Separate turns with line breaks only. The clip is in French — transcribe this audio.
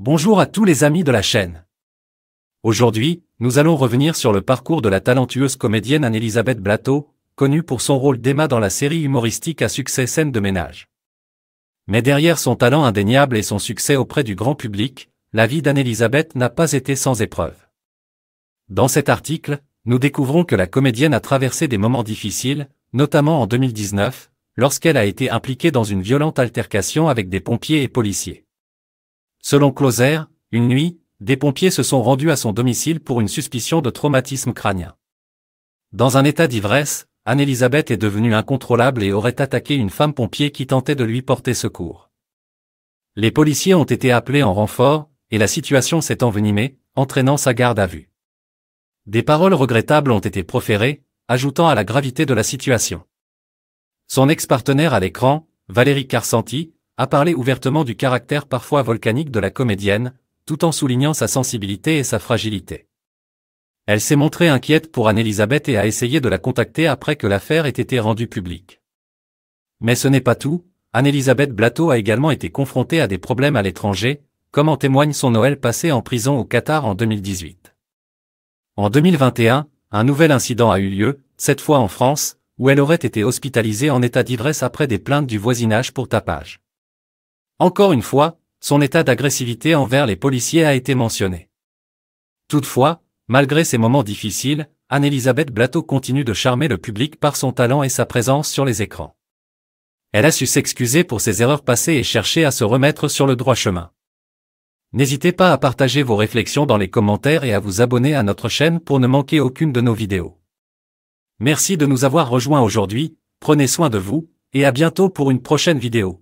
Bonjour à tous les amis de la chaîne. Aujourd'hui, nous allons revenir sur le parcours de la talentueuse comédienne Anne-Elisabeth Blateau, connue pour son rôle d'Emma dans la série humoristique à succès Scène de ménage. Mais derrière son talent indéniable et son succès auprès du grand public, la vie d'Anne-Elisabeth n'a pas été sans épreuve. Dans cet article, nous découvrons que la comédienne a traversé des moments difficiles, notamment en 2019, lorsqu'elle a été impliquée dans une violente altercation avec des pompiers et policiers. Selon Closer, une nuit, des pompiers se sont rendus à son domicile pour une suspicion de traumatisme crânien. Dans un état d'ivresse, Anne-Elisabeth est devenue incontrôlable et aurait attaqué une femme pompier qui tentait de lui porter secours. Les policiers ont été appelés en renfort, et la situation s'est envenimée, entraînant sa garde à vue. Des paroles regrettables ont été proférées, ajoutant à la gravité de la situation. Son ex-partenaire à l'écran, Valérie Carsanti, a parlé ouvertement du caractère parfois volcanique de la comédienne, tout en soulignant sa sensibilité et sa fragilité. Elle s'est montrée inquiète pour Anne-Elisabeth et a essayé de la contacter après que l'affaire ait été rendue publique. Mais ce n'est pas tout, Anne-Elisabeth Blateau a également été confrontée à des problèmes à l'étranger, comme en témoigne son Noël passé en prison au Qatar en 2018. En 2021, un nouvel incident a eu lieu, cette fois en France, où elle aurait été hospitalisée en état d'ivresse après des plaintes du voisinage pour tapage. Encore une fois, son état d'agressivité envers les policiers a été mentionné. Toutefois, malgré ces moments difficiles, Anne-Elisabeth Blateau continue de charmer le public par son talent et sa présence sur les écrans. Elle a su s'excuser pour ses erreurs passées et chercher à se remettre sur le droit chemin. N'hésitez pas à partager vos réflexions dans les commentaires et à vous abonner à notre chaîne pour ne manquer aucune de nos vidéos. Merci de nous avoir rejoints aujourd'hui, prenez soin de vous, et à bientôt pour une prochaine vidéo.